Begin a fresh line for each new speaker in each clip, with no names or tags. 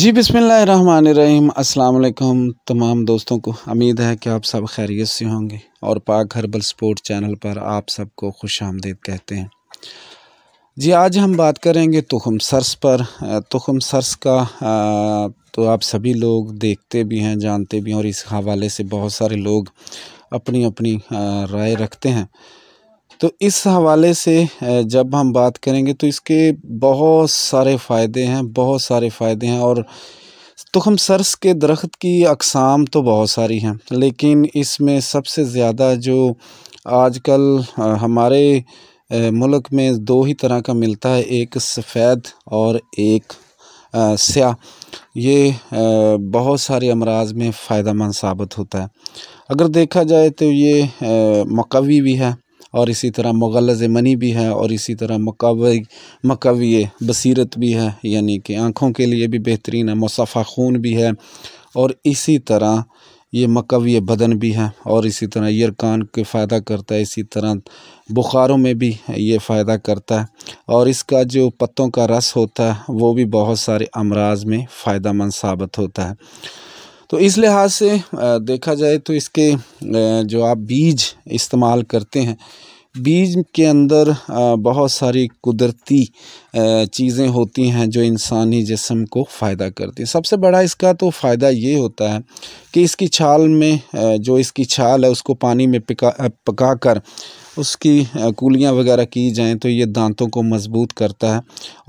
जी बिसमीम अल्लाम तमाम दोस्तों को उम्मीद है कि आप सब खैरियत से होंगे और पाक हर्बल स्पोर्ट चैनल पर आप सबको खुश आमदीद कहते हैं जी आज हम बात करेंगे तुखम सर्स पर तुखम सर्स का तो आप सभी लोग देखते भी हैं जानते भी हैं और इस हवाले से बहुत सारे लोग अपनी अपनी राय रखते हैं तो इस हवाले से जब हम बात करेंगे तो इसके बहुत सारे फ़ायदे हैं बहुत सारे फ़ायदे हैं और तुखम तो सरस के दरख्त की अकसाम तो बहुत सारी हैं लेकिन इसमें सबसे ज़्यादा जो आजकल हमारे मुल्क में दो ही तरह का मिलता है एक सफ़ेद और एक स्या ये बहुत सारे अमराज में फ़ायदा मंद साबित होता है अगर देखा जाए तो ये मकवी भी है और इसी तरह मगल मनी भी है और इसी तरह मकव मकवी बसीरत भी है यानी कि आँखों के लिए भी बेहतरीन है मुसफ़ा खून भी है और इसी तरह ये मकवी बदन भी है और इसी तरह यरकान के फ़ायदा करता है इसी तरह बुखारों में भी ये फ़ायदा करता है और इसका जो पत्तों का रस होता है वो भी बहुत सारे अमराज में फ़ायदा मंद साबित होता है तो इस लिहाज से देखा जाए तो इसके जो आप बीज इस्तेमाल करते हैं बीज के अंदर बहुत सारी कुदरती चीज़ें होती हैं जो इंसानी जिसम को फ़ायदा करती हैं सबसे बड़ा इसका तो फ़ायदा ये होता है कि इसकी छाल में जो इसकी छाल है उसको पानी में पिका पका कर उसकी कूलियाँ वगैरह की जाएँ तो ये दांतों को मजबूत करता है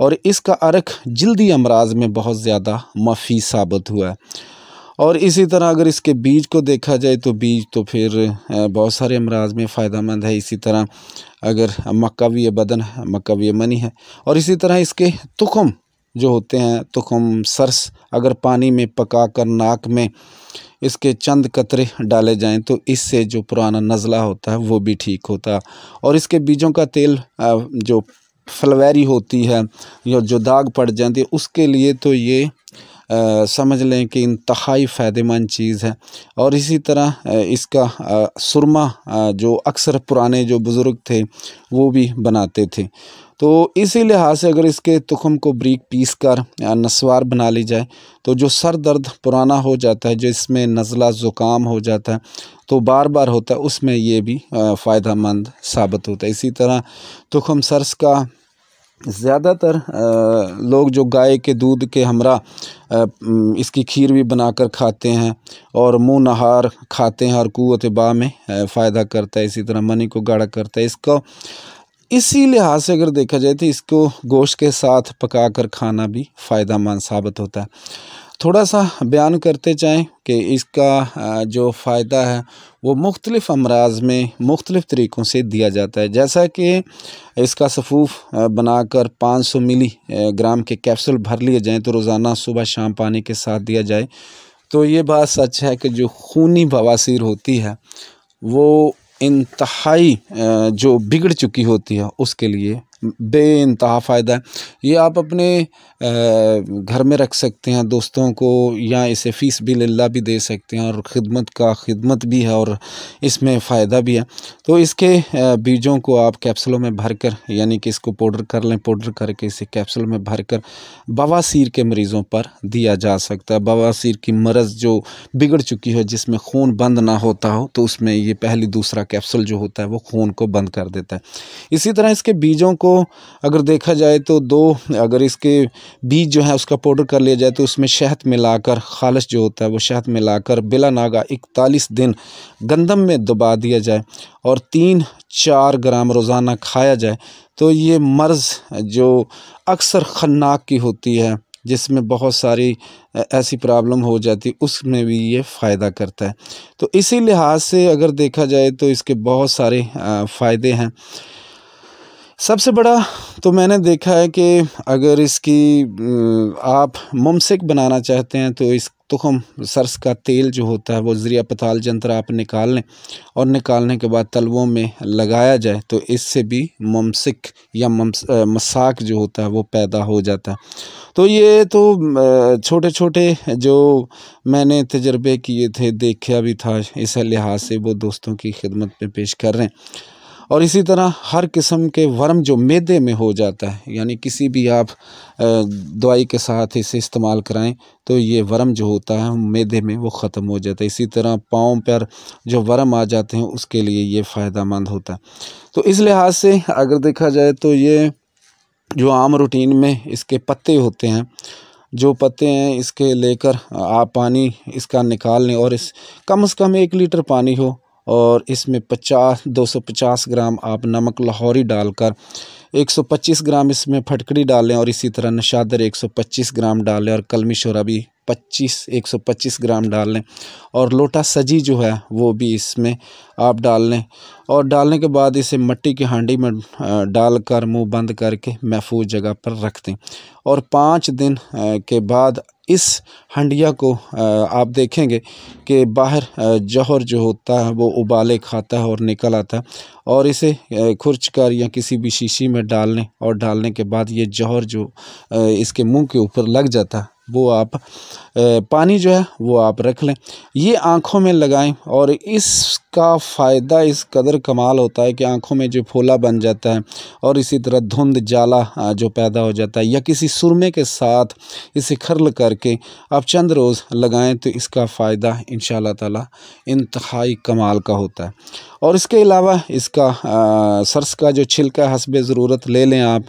और इसका अर्क जल्दी अमराज में बहुत ज़्यादा मफी साबित हुआ है और इसी तरह अगर इसके बीज को देखा जाए तो बीज तो फिर बहुत सारे अमराज में फ़ायदा मंद है इसी तरह अगर मक्का भी बदन है मक्का भी मनी है और इसी तरह इसके तुखम जो होते हैं तुखम सरस अगर पानी में पका कर नाक में इसके चंद कतरे डाले जाएं तो इससे जो पुराना नज़ला होता है वो भी ठीक होता और इसके बीजों का तेल जो फलवैरी होती है या जो दाग पड़ जाती है उसके लिए तो ये आ, समझ लें कि इंतहाई फ़ायदेमंद चीज़ है और इसी तरह इसका आ, सुरमा आ, जो अक्सर पुराने जो बुज़ुर्ग थे वो भी बनाते थे तो इसी लिहाज से अगर इसके तुखम को ब्रीक पीस कर नस्वार बना ली जाए तो जो सर दर्द पुराना हो जाता है जो इसमें नज़ला ज़ुकाम हो जाता है तो बार बार होता है उसमें ये भी फ़ायदा मंद साबित होता है इसी तरह तुखम सरस का ज़्यादातर लोग जो गाय के दूध के हमरा इसकी खीर भी बनाकर खाते हैं और मुँह नहार खाते हैं और कुत बा में फ़ायदा करता है इसी तरह मनी को गाढ़ा करता है इसको इसी लिहाज से अगर देखा जाए तो इसको गोश्त के साथ पका कर खाना भी फ़ायदा मंद साबित होता है थोड़ा सा बयान करते जाएँ कि इसका जो फ़ायदा है वो मुख्तलिफ़ अमराज में मुख्तलिफ़ तरीक़ों से दिया जाता है जैसा कि इसका सफ़ूफ बनाकर 500 मिली ग्राम के कैप्सूल भर लिए जाएँ तो रोज़ाना सुबह शाम पानी के साथ दिया जाए तो ये बात सच है कि जो खूनी बवासीर होती है वो इंतहाई जो बिगड़ चुकी होती है उसके लिए बे फ़ायदा है ये आप अपने घर में रख सकते हैं दोस्तों को या इसे फ़ीस भी लिल्ला भी दे सकते हैं और ख़िदमत का ख़िदमत भी है और इसमें फ़ायदा भी है तो इसके बीजों को आप कैप्सूलों में भर कर यानी कि इसको पाउडर कर लें पाउडर करके इसे कैप्सूल में भर कर बवासीर के मरीज़ों पर दिया जा सकता है बवासीर की मरज़ जो बिगड़ चुकी हो जिसमें खून बंद ना होता हो तो उसमें ये पहली दूसरा कैप्सूल जो होता है वो खून को बंद कर देता है इसी तरह इसके बीजों को अगर देखा जाए तो दो अगर इसके बीज जो है उसका पाउडर कर लिया जाए तो उसमें शहद मिलाकर खालस जो होता है वो शहद मिलाकर बिला नागा इकतालीस दिन गंदम में दबा दिया जाए और तीन चार ग्राम रोज़ाना खाया जाए तो ये मर्ज़ जो अक्सर खन्नाक की होती है जिसमें बहुत सारी ऐसी प्रॉब्लम हो जाती उसमें भी ये फ़ायदा करता है तो इसी लिहाज से अगर देखा जाए तो इसके बहुत सारे फ़ायदे हैं सबसे बड़ा तो मैंने देखा है कि अगर इसकी आप मुमसिक बनाना चाहते हैं तो इस तुखम सरस का तेल जो होता है वो ज़रिया पताल जंत्र आप निकाल लें और निकालने के बाद तलवों में लगाया जाए तो इससे भी ममसिक या मसाक जो होता है वो पैदा हो जाता है तो ये तो छोटे छोटे जो मैंने तजर्बे किए थे देखा भी था इस लिहाज से वो दोस्तों की खिदमत में पेश कर रहे हैं और इसी तरह हर किस्म के वर्म जो मैदे में हो जाता है यानी किसी भी आप दवाई के साथ इसे इस्तेमाल कराएं तो ये वर्म जो होता है मैदे में वो ख़त्म हो जाता है इसी तरह पाँव पर जो वर्म आ जाते हैं उसके लिए ये फ़ायदा मंद होता है तो इस लिहाज से अगर देखा जाए तो ये जो आम रूटीन में इसके पत्ते होते हैं जो पत्ते हैं इसके लेकर आप पानी इसका निकाल लें और इस कम से कम एक लीटर पानी हो और इसमें पचास दो सौ पचास ग्राम आप नमक लाहौरी डालकर एक सौ पच्चीस ग्राम इसमें फटकड़ी डालें और इसी तरह नशादर एक सौ पच्चीस ग्राम डालें और कलमी शोरा भी पच्चीस एक सौ पच्चीस ग्राम डाल लें और लोटा सजी जो है वो भी इसमें आप डाल लें और डालने के बाद इसे मट्टी की हांडी में डालकर मुंह बंद करके महफूज जगह पर रख दें और पाँच दिन के बाद इस हंडिया को आप देखेंगे कि बाहर जौहर जो होता है वो उबाले खाता है और निकल आता है और इसे खुर्च कर या किसी भी शीशी में डाल लें और डालने के बाद ये जौहर जो इसके मुंह के ऊपर लग जाता है वो आप पानी जो है वो आप रख लें ये आँखों में लगाएं और इसका फ़ायदा इस कदर कमाल होता है कि आँखों में जो फोला बन जाता है और इसी तरह धुंध जाला जो पैदा हो जाता है या किसी सुरमे के साथ इसे खरल करके आप चंद रोज़ लगाएं तो इसका फ़ायदा इन ताला इंतहाई कमाल का होता है और इसके अलावा इसका आ, सरस का जो छिलका हसब ज़रूरत ले लें आप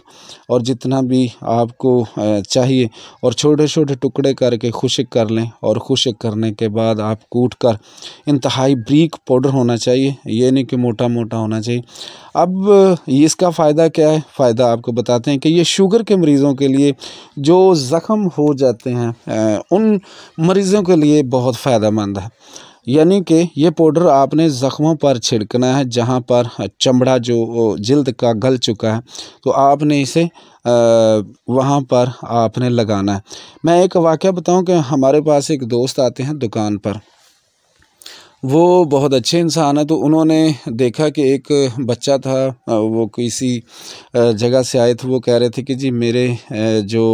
और जितना भी आपको आ, चाहिए और छोटे छोटे टुकड़े करके खुशक कर लें और खुशक करने के बाद आप कूट कर इंतहाई ब्रीक पाउडर होना चाहिए ये नहीं कि मोटा मोटा होना चाहिए अब इसका फ़ायदा क्या है फ़ायदा आपको बताते हैं कि ये शुगर के मरीज़ों के लिए जो ज़ख़म हो जाते हैं उन मरीज़ों के लिए बहुत फ़ायदा मंद है यानी कि ये पाउडर आपने ज़ख्मों पर छिड़कना है जहाँ पर चमड़ा जो जल्द का गल चुका है तो आपने इसे वहाँ पर आपने लगाना है मैं एक वाक़ बताऊँ कि हमारे पास एक दोस्त आते हैं दुकान पर वो बहुत अच्छे इंसान हैं तो उन्होंने देखा कि एक बच्चा था वो किसी जगह से आए थे वो कह रहे थे कि जी मेरे जो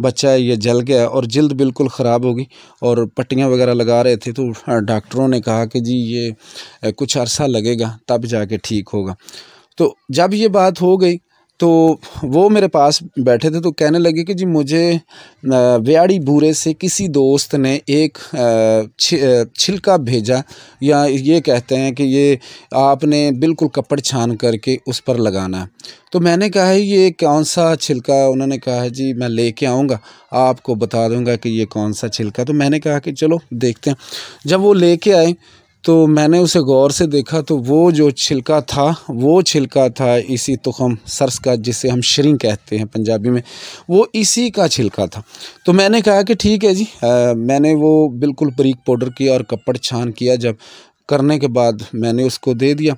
बच्चा है ये जल गया और जल्द बिल्कुल ख़राब होगी और पट्टियाँ वगैरह लगा रहे थे तो डॉक्टरों ने कहा कि जी ये कुछ अरसा लगेगा तब जाके ठीक होगा तो जब ये बात हो गई तो वो मेरे पास बैठे थे तो कहने लगे कि जी मुझे व्याड़ी बूरे से किसी दोस्त ने एक छिलका भेजा या ये कहते हैं कि ये आपने बिल्कुल कपड़ छान करके उस पर लगाना तो मैंने कहा है ये कौन सा छिलका उन्होंने कहा है जी मैं लेके आऊँगा आपको बता दूँगा कि ये कौन सा छिलका तो मैंने कहा कि चलो देखते हैं जब वो लेके आए तो मैंने उसे गौर से देखा तो वो जो छिलका था वो छिलका था इसी तुखम सरस का जिसे हम शरिंग कहते हैं पंजाबी में वो इसी का छिलका था तो मैंने कहा कि ठीक है जी आ, मैंने वो बिल्कुल बरीक पाउडर किया और कपड़ छान किया जब करने के बाद मैंने उसको दे दिया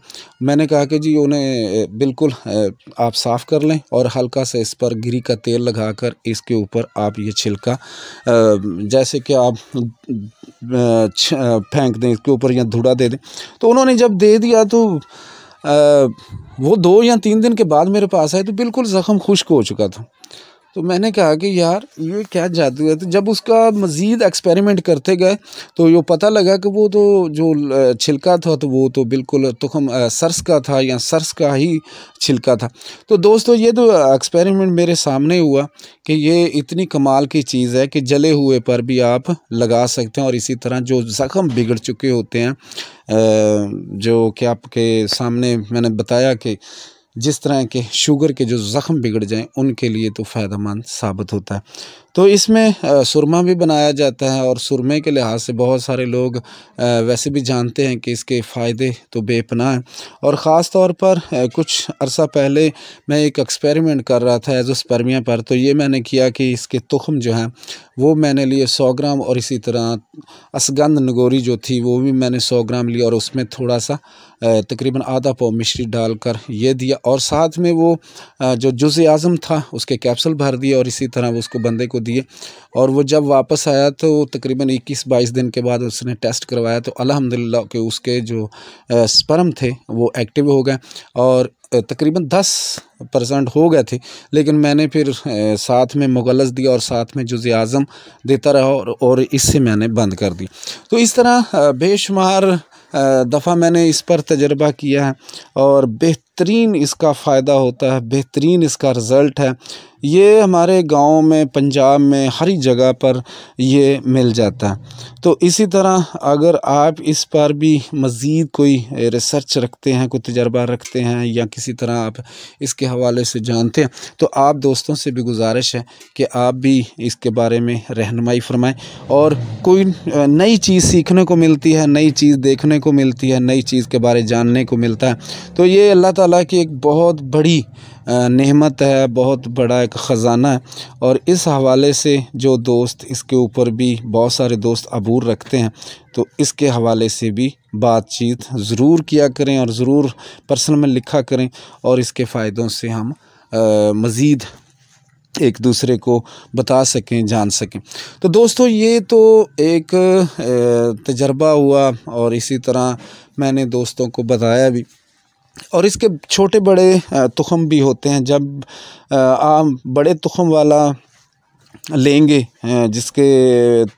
मैंने कहा कि जी उन्हें बिल्कुल आप साफ़ कर लें और हल्का सा इस पर गिरी का तेल लगाकर इसके ऊपर आप ये छिलका जैसे कि आप फेंक दें इसके ऊपर या धुड़ा दे दें तो उन्होंने जब दे दिया तो वो दो या तीन दिन के बाद मेरे पास आए तो बिल्कुल ज़ख़म खुश्क हो चुका था तो मैंने कहा कि यार ये क्या जादू है तो जब उसका मज़ीद एक्सपेरिमेंट करते गए तो ये पता लगा कि वो तो जो छिलका था तो वो तो बिल्कुल तुखम सरस का था या सरस का ही छिलका था तो दोस्तों ये तो एक्सपेरिमेंट मेरे सामने हुआ कि ये इतनी कमाल की चीज़ है कि जले हुए पर भी आप लगा सकते हैं और इसी तरह जो ज़ख़म बिगड़ चुके होते हैं जो कि आपके सामने मैंने बताया कि जिस तरह के शुगर के जो ज़ख़म बिगड़ जाएं उनके लिए तो फ़ायदा मंद साबित होता है तो इसमें सुरमा भी बनाया जाता है और सुरमे के लिहाज से बहुत सारे लोग वैसे भी जानते हैं कि इसके फ़ायदे तो बेपना हैं और ख़ास तौर पर कुछ अरसा पहले मैं एक एक्सपेरिमेंट कर रहा था एजोस्पर्मिया पर तो ये मैंने किया कि इसके तुखम जो हैं वो मैंने लिए सौ ग्राम और इसी तरह असगंध नगोरी जो थी वो भी मैंने सौ ग्राम लिया और उसमें थोड़ा सा तकरीबन आधा पाव मिश्री डालकर ये दिया और साथ में वो जो जुज़ आज़म था उसके कैप्सूल भर दिए और इसी तरह वो उसको बंदे को दिए और वो जब वापस आया तो तकरीबन 21-22 दिन के बाद उसने टेस्ट करवाया तो अल्हम्दुलिल्लाह के उसके जो स्पर्म थे वो एक्टिव हो गए और तकरीबन दस परसेंट हो गए थे लेकिन मैंने फिर साथ में मुगलस दिया और साथ में जुज़ आज़म देता रहा और, और इससे मैंने बंद कर दी तो इस तरह बेशुमार दफ़ा मैंने इस पर तजर्बा किया है और बेहतर बेहतरीन इसका फ़ायदा होता है बेहतरीन इसका रिज़ल्ट है ये हमारे गाँव में पंजाब में हर जगह पर ये मिल जाता है तो इसी तरह अगर आप इस पर भी मज़ीद कोई रिसर्च रखते हैं कोई तजर्बा रखते हैं या किसी तरह आप इसके हवाले से जानते हैं तो आप दोस्तों से भी गुजारिश है कि आप भी इसके बारे में रहनमाई फरमाएँ और कोई नई चीज़ सीखने को मिलती है नई चीज़ देखने को मिलती है नई चीज़ के बारे जानने को मिलता है तो ये अल्लाह ताली की एक बहुत बड़ी नहमत है बहुत बड़ा एक ख़ज़ाना है और इस हवाले से जो दोस्त इसके ऊपर भी बहुत सारे दोस्त अबूर रखते हैं तो इसके हवाले से भी बातचीत ज़रूर किया करें और ज़रूर पर्सनल में लिखा करें और इसके फ़ायदों से हम मज़ीद एक दूसरे को बता सकें जान सकें तो दोस्तों ये तो एक तजर्बा हुआ और इसी तरह मैंने दोस्तों को बताया भी और इसके छोटे बड़े तुखम भी होते हैं जब आम बड़े तुखम वाला लेंगे जिसके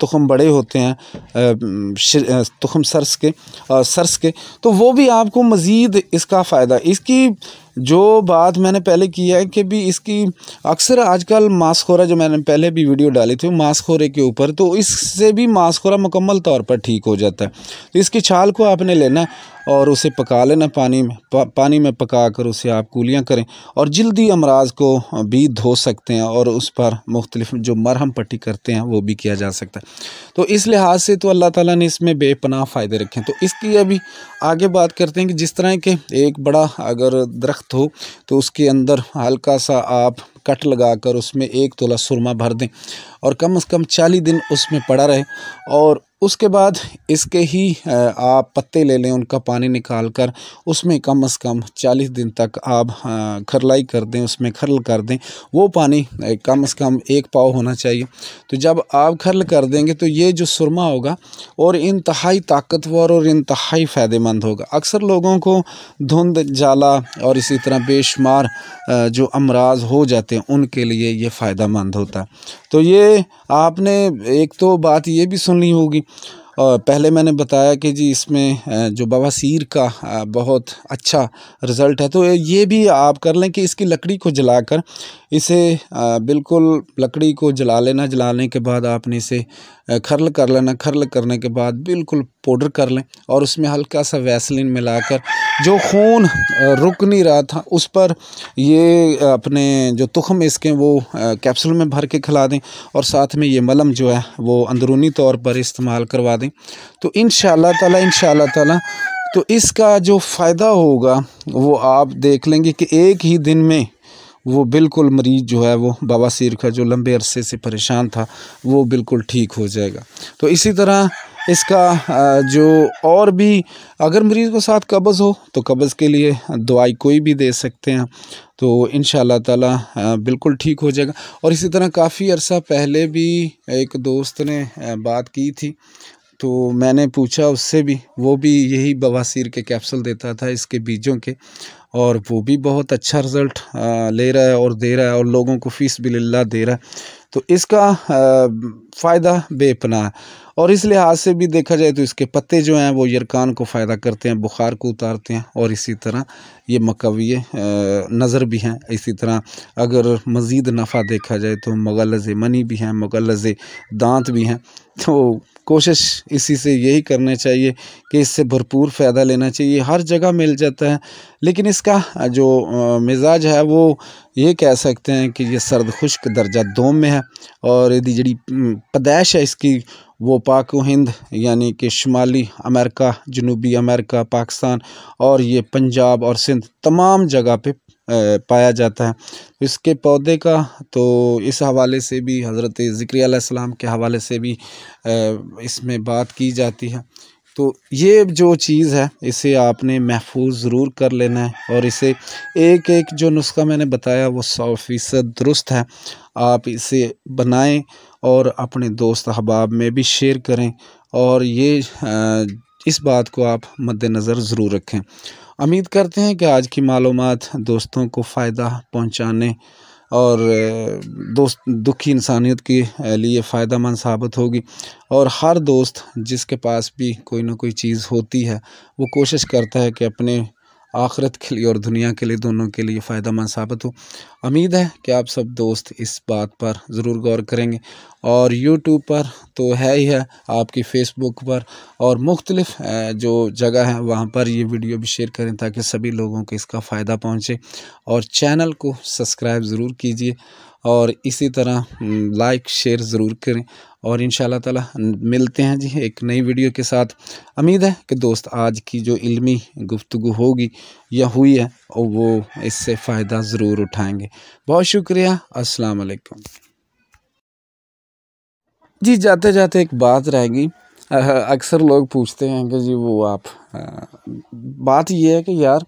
तुखम बड़े होते हैं तुखम सरस के और सरस के तो वो भी आपको मज़ीद इसका फ़ायदा इसकी जो बात मैंने पहले की है कि भी इसकी अक्सर आजकल मास्कोरा जो मैंने पहले भी वीडियो डाली थी मास्खोरे के ऊपर तो इससे भी मास्खोरा मुकम्मल तौर पर ठीक हो जाता है तो इसकी छाल को आपने लेना और उसे पका लेना पानी में पा, पानी में पका कर उसे आप कूलियाँ करें और जल्दी अमराज को भी धो सकते हैं और उस पर मुख्तलिफ जो मरहम पट्टी करते हैं वो भी किया जा सकता है तो इस लिहाज से तो अल्लाह ताला ने इसमें बेपनाह फ़ायदे रखे हैं तो इसकी अभी आगे बात करते हैं कि जिस तरह के एक बड़ा अगर दरख्त हो तो उसके अंदर हल्का सा आप कट लगाकर उसमें एक तोला सुरमा भर दें और कम से कम चालीस दिन उसमें पड़ा रहे और उसके बाद इसके ही आप पत्ते ले लें उनका पानी निकाल कर उसमें कम से कम चालीस दिन तक आप खरलाई कर दें उसमें खरल कर दें वो पानी कम से कम एक पाव होना चाहिए तो जब आप खरल कर देंगे तो ये जो सुरमा होगा और इंतहाई ताकतवर और इंतहाई फ़ायदेमंद होगा अक्सर लोगों को धुंध जाला और इसी तरह बेशुमार जो अमराज हो जाते हैं उनके लिए ये फ़ायदा मंद होता है तो ये आपने एक तो बात ये भी सुन ली होगी और पहले मैंने बताया कि जी इसमें जो बवासीर का बहुत अच्छा रिज़ल्ट है तो ये भी आप कर लें कि इसकी लकड़ी को जलाकर इसे बिल्कुल लकड़ी को जला लेना जलाने के बाद आपने इसे खरल कर लेना खरल करने के बाद बिल्कुल पाउडर कर लें और उसमें हल्का सा वैसलिन मिलाकर जो खून रुक नहीं रहा था उस पर ये अपने जो तुखम इसके वो कैप्सूल में भर के खिला दें और साथ में ये मलम जो है वो अंदरूनी तौर पर इस्तेमाल करवा दें तो इन ताला इन ताला तो इसका जो फ़ायदा होगा वो आप देख लेंगे कि एक ही दिन में वो बिल्कुल मरीज़ जो है वो बाबा सिर का जो लंबे अरसे से परेशान था वो बिल्कुल ठीक हो जाएगा तो इसी तरह इसका जो और भी अगर मरीज़ को साथ कब्ज़ हो तो कब्ज़ के लिए दवाई कोई भी दे सकते हैं तो इन ताला बिल्कुल ठीक हो जाएगा और इसी तरह काफ़ी अरसा पहले भी एक दोस्त ने बात की थी तो मैंने पूछा उससे भी वो भी यही बवासीर के कैप्सूल देता था इसके बीजों के और वो भी बहुत अच्छा रिज़ल्ट ले रहा है और दे रहा है और लोगों को फीस बिल्ला दे रहा है तो इसका फ़ायदा बेपनाह और इस लिहाज से भी देखा जाए तो इसके पत्ते जो हैं वो यरकान को फ़ायदा करते हैं बुखार को उतारते हैं और इसी तरह ये मकवी नज़र भी हैं इसी तरह अगर मज़ीद नफ़ा देखा जाए तो मगलज़ मनी भी हैं मगलज़ दांत भी हैं तो कोशिश इसी से यही करना चाहिए कि इससे भरपूर फ़ायदा लेना चाहिए हर जगह मिल जाता है लेकिन इसका जो मिजाज है वो ये कह सकते हैं कि ये सर्द खुश्क दर्जा दोम में है और यदि जड़ी प्रदेश है इसकी वो पाक हिंद यानी कि शुमाली अमेरिका जनूबी अमेरिका पाकिस्तान और ये पंजाब और सिंध तमाम जगह पे पाया जाता है तो इसके पौधे का तो इस हवाले से भी हज़रत ज़िक्रम के हवाले से भी इसमें बात की जाती है तो ये जो चीज़ है इसे आपने महफूज ज़रूर कर लेना है और इसे एक एक जो नुस्खा मैंने बताया वो सौ फ़ीसद दुरुस्त है आप इसे बनाएं और अपने दोस्त अहबाब में भी शेयर करें और ये इस बात को आप मद्दनज़र ज़रूर रखें उम्मीद करते हैं कि आज की मालूम दोस्तों को फ़ायदा पहुँचाने और दोस्त दुखी इंसानियत के लिए फ़ायदा मंद साबित होगी और हर दोस्त जिसके पास भी कोई ना कोई चीज़ होती है वो कोशिश करता है कि अपने आखरत के लिए और दुनिया के लिए दोनों के लिए फ़ायदा मंद साबित हो उम्मीद है कि आप सब दोस्त इस बात पर ज़रूर गौर करेंगे और यूट्यूब पर तो है ही है आपकी फ़ेसबुक पर और मुख्तलिफ जो जगह है वहाँ पर ये वीडियो भी शेयर करें ताकि सभी लोगों को इसका फ़ायदा पहुँचे और चैनल को सब्सक्राइब ज़रूर कीजिए और इसी तरह लाइक शेयर ज़रूर करें और इन ताला मिलते हैं जी एक नई वीडियो के साथ उम्मीद है कि दोस्त आज की जो इल्मी गुफ्तु होगी या हुई है और वो इससे फ़ायदा ज़रूर उठाएंगे बहुत शुक्रिया असलकम जी जाते जाते एक बात रहेगी अक्सर लोग पूछते हैं कि जी वो आप आ, बात ये है कि यार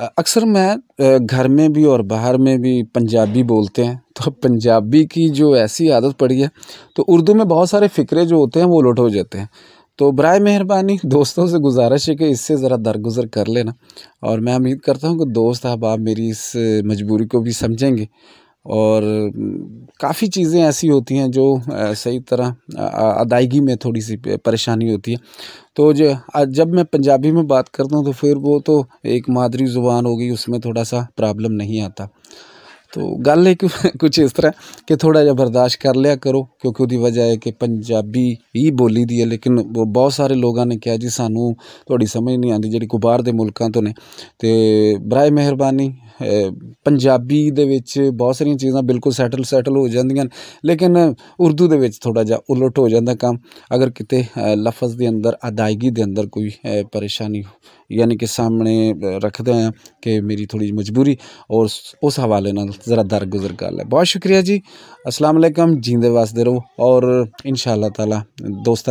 अक्सर मैं घर में भी और बाहर में भी पंजाबी बोलते हैं तो पंजाबी की जो ऐसी आदत पड़ी है तो उर्दू में बहुत सारे फ़िक्रे जो होते हैं वो लुट हो जाते हैं तो बर मेहरबानी दोस्तों से गुजारिश है कि इससे ज़रा दरगुजर कर लेना और मैं उम्मीद करता हूँ कि दोस्त अब आप मेरी इस मजबूरी को भी समझेंगे और हम्म, काफ़ी चीज़ें ऐसी होती हैं जो सही तरह अदायगी में थोड़ी सी परेशानी होती है तो जो जब मैं पंजाबी में बात करता हूँ तो फिर वो तो एक मादरी ज़ुबान होगी उसमें थोड़ा सा प्रॉब्लम नहीं आता तो गल है ਕੁਝ ਇਸ ਤਰ੍ਹਾਂ ਕਿ ਥੋੜਾ ਜਿਹਾ ਬਰਦਾਸ਼ਤ ਕਰ ਲਿਆ ਕਰੋ ਕਿਉਂਕਿ ਉਹਦੀ ਵਜ੍ਹਾ ਹੈ ਕਿ ਪੰਜਾਬੀ ਹੀ ਬੋਲੀ ਦੀ ਹੈ ਲੇਕਿਨ ਬਹੁਤ ਸਾਰੇ ਲੋਕਾਂ ਨੇ ਕਿਹਾ ਜੀ ਸਾਨੂੰ ਤੁਹਾਡੀ ਸਮਝ ਨਹੀਂ ਆਉਂਦੀ ਜਿਹੜੀ ਕੋ ਦੇ ਮੁਲਕਾਂ ਤੋਂ ਨੇ ਤੇ ਬਰਾਏ ਮਿਹਰਬਾਨੀ ਪੰਜਾਬੀ ਦੇ ਵਿੱਚ ਬਹੁਤ ਸਾਰੀਆਂ ਚੀਜ਼ਾਂ ਬਿਲਕੁਲ ਸੈਟਲ ਸੈਟਲ ਹੋ ਜਾਂਦੀਆਂ ਲੇਕਿਨ ਉਰਦੂ ਦੇ ਵਿੱਚ ਥੋੜਾ ਜਿਹਾ ਉਲਟ ਹੋ ਜਾਂਦਾ ਕੰਮ ਅਗਰ ਕਿਤੇ ਲਫ਼ਜ਼ ਦੇ ਅੰਦਰ ਅਦਾਇਗੀ ਦੇ ਅੰਦਰ ਕੋਈ ਪਰੇਸ਼ਾਨੀ यानी कि सामने रखते हैं कि मेरी थोड़ी मजबूरी और उस हवाले ना ज़रा दर गुजर गल है बहुत शुक्रिया जी असलम जींद वसते रहो और इन शाह तला दोस्त